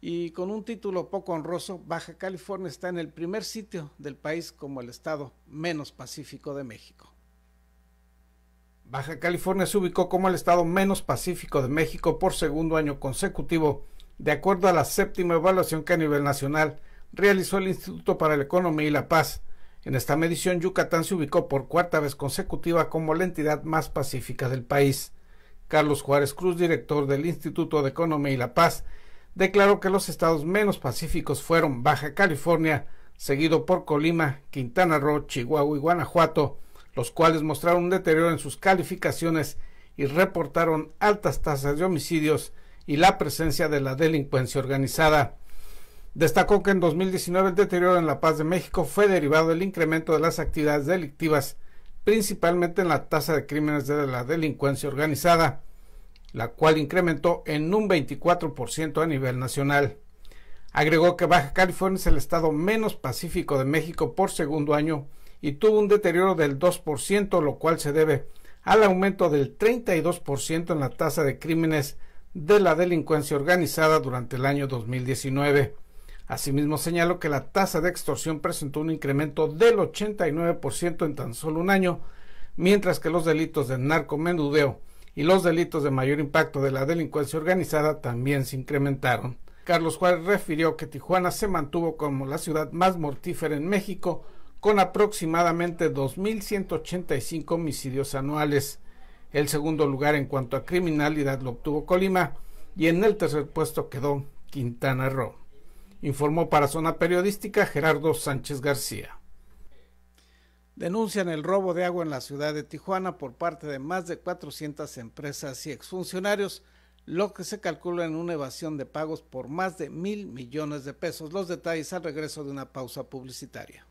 Y con un título poco honroso, Baja California está en el primer sitio del país como el estado menos pacífico de México. Baja California se ubicó como el estado menos pacífico de México por segundo año consecutivo, de acuerdo a la séptima evaluación que a nivel nacional realizó el Instituto para la Economía y la Paz. En esta medición, Yucatán se ubicó por cuarta vez consecutiva como la entidad más pacífica del país. Carlos Juárez Cruz, director del Instituto de Economía y la Paz, declaró que los estados menos pacíficos fueron Baja California, seguido por Colima, Quintana Roo, Chihuahua y Guanajuato, los cuales mostraron un deterioro en sus calificaciones y reportaron altas tasas de homicidios y la presencia de la delincuencia organizada. Destacó que en 2019 el deterioro en La Paz de México fue derivado del incremento de las actividades delictivas, principalmente en la tasa de crímenes de la delincuencia organizada, la cual incrementó en un 24% a nivel nacional. Agregó que Baja California es el estado menos pacífico de México por segundo año y tuvo un deterioro del 2%, lo cual se debe al aumento del 32% en la tasa de crímenes de la delincuencia organizada durante el año 2019. Asimismo, señaló que la tasa de extorsión presentó un incremento del 89% en tan solo un año, mientras que los delitos de narcomenudeo y los delitos de mayor impacto de la delincuencia organizada también se incrementaron. Carlos Juárez refirió que Tijuana se mantuvo como la ciudad más mortífera en México, con aproximadamente 2.185 homicidios anuales. El segundo lugar en cuanto a criminalidad lo obtuvo Colima y en el tercer puesto quedó Quintana Roo. Informó para Zona Periodística Gerardo Sánchez García denuncian el robo de agua en la ciudad de Tijuana por parte de más de 400 empresas y exfuncionarios, lo que se calcula en una evasión de pagos por más de mil millones de pesos. Los detalles al regreso de una pausa publicitaria.